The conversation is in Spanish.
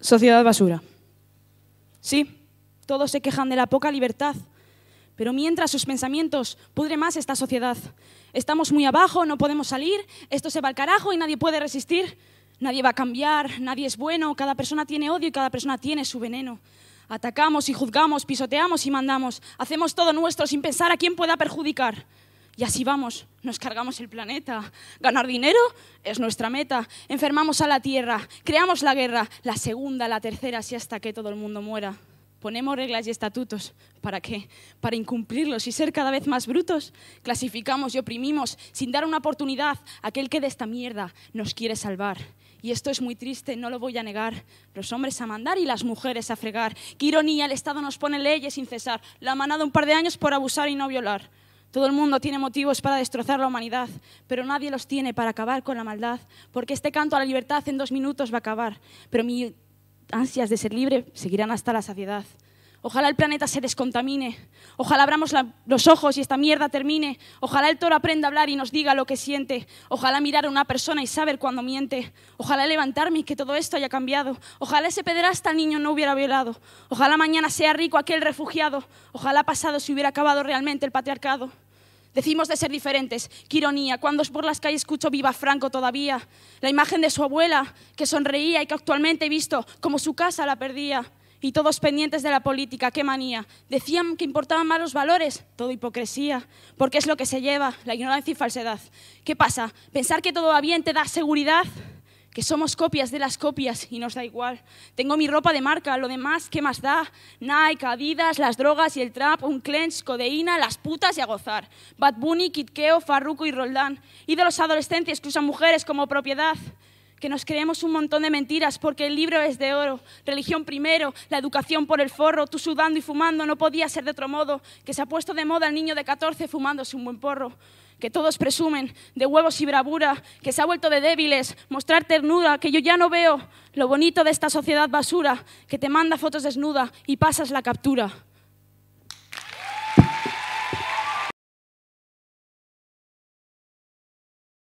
Sociedad basura. Sí, todos se quejan de la poca libertad, pero mientras sus pensamientos pudre más esta sociedad. Estamos muy abajo, no podemos salir, esto se va al carajo y nadie puede resistir. Nadie va a cambiar, nadie es bueno, cada persona tiene odio y cada persona tiene su veneno. Atacamos y juzgamos, pisoteamos y mandamos. Hacemos todo nuestro sin pensar a quién pueda perjudicar. Y así vamos, nos cargamos el planeta. Ganar dinero es nuestra meta. Enfermamos a la Tierra, creamos la guerra, la segunda, la tercera, así hasta que todo el mundo muera. Ponemos reglas y estatutos. ¿Para qué? Para incumplirlos y ser cada vez más brutos. Clasificamos y oprimimos sin dar una oportunidad a aquel que de esta mierda nos quiere salvar. Y esto es muy triste, no lo voy a negar. Los hombres a mandar y las mujeres a fregar. Qué ironía, el Estado nos pone leyes sin cesar. La manado un par de años por abusar y no violar. Todo el mundo tiene motivos para destrozar la humanidad, pero nadie los tiene para acabar con la maldad, porque este canto a la libertad en dos minutos va a acabar, pero mis ansias de ser libre seguirán hasta la saciedad. Ojalá el planeta se descontamine, ojalá abramos los ojos y esta mierda termine, ojalá el toro aprenda a hablar y nos diga lo que siente, ojalá mirar a una persona y saber cuando miente, ojalá levantarme y que todo esto haya cambiado, ojalá ese pederasta el niño no hubiera violado, ojalá mañana sea rico aquel refugiado, ojalá pasado se hubiera acabado realmente el patriarcado. Decimos de ser diferentes. Qué ironía, cuando por las calles escucho viva Franco todavía. La imagen de su abuela, que sonreía y que actualmente he visto como su casa la perdía. Y todos pendientes de la política, qué manía. Decían que importaban más los valores, todo hipocresía, porque es lo que se lleva, la ignorancia y falsedad. ¿Qué pasa? ¿Pensar que todo va bien te da seguridad? que somos copias de las copias y nos da igual. Tengo mi ropa de marca, lo demás, ¿qué más da? Nike, Adidas, las drogas y el trap, un clench, codeína, las putas y a gozar. Bad Bunny, Kitkeo, Farruko y Roldán. Y de los adolescentes que usan mujeres como propiedad que nos creemos un montón de mentiras porque el libro es de oro, religión primero, la educación por el forro, tú sudando y fumando, no podía ser de otro modo, que se ha puesto de moda el niño de 14 fumándose un buen porro que todos presumen de huevos y bravura, que se ha vuelto de débiles, mostrar ternura, que yo ya no veo lo bonito de esta sociedad basura, que te manda fotos desnuda y pasas la captura.